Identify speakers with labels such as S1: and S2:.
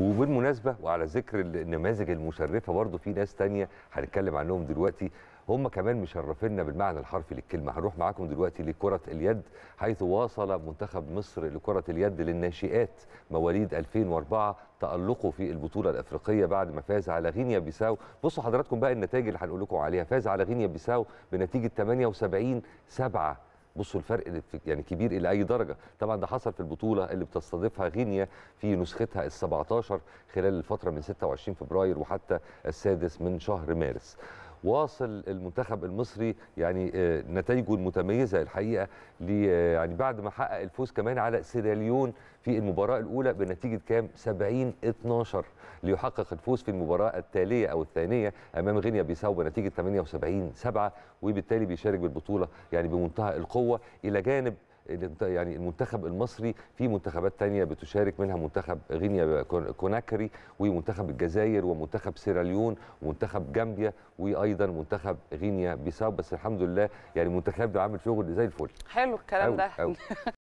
S1: وبالمناسبه وعلى ذكر النماذج المشرفه برضه في ناس تانية هنتكلم عنهم دلوقتي هم كمان مشرفينا بالمعنى الحرفي للكلمه هنروح معاكم دلوقتي لكره اليد حيث واصل منتخب مصر لكره اليد للناشئات مواليد 2004 تألقه في البطوله الافريقيه بعد ما فاز على غينيا بيساو بصوا حضراتكم بقى النتائج اللي هنقول لكم عليها فاز على غينيا بيساو بنتيجه 78 7 بصوا الفرق يعني كبير الى اي درجه طبعا ده حصل في البطوله اللي بتستضيفها غينيا في نسختها ال 17 خلال الفتره من 26 فبراير وحتى السادس من شهر مارس واصل المنتخب المصري يعني آه، نتائجه المتميزه الحقيقه آه، يعني بعد ما حقق الفوز كمان على سيراليون في المباراه الاولى بنتيجه كام 70 12 ليحقق الفوز في المباراه التاليه او الثانيه امام غينيا بيساو بنتيجه 78 7 وبالتالي بيشارك بالبطوله يعني بمنتهى القوه الى جانب يعني المنتخب المصري في منتخبات تانية بتشارك منها منتخب غينيا كوناكري ومنتخب الجزائر ومنتخب سيراليون ومنتخب جامبيا وايضا منتخب غينيا بيساو بس الحمد لله يعني منتخب عامل شغل زي الفل حلو الكلام أو ده أو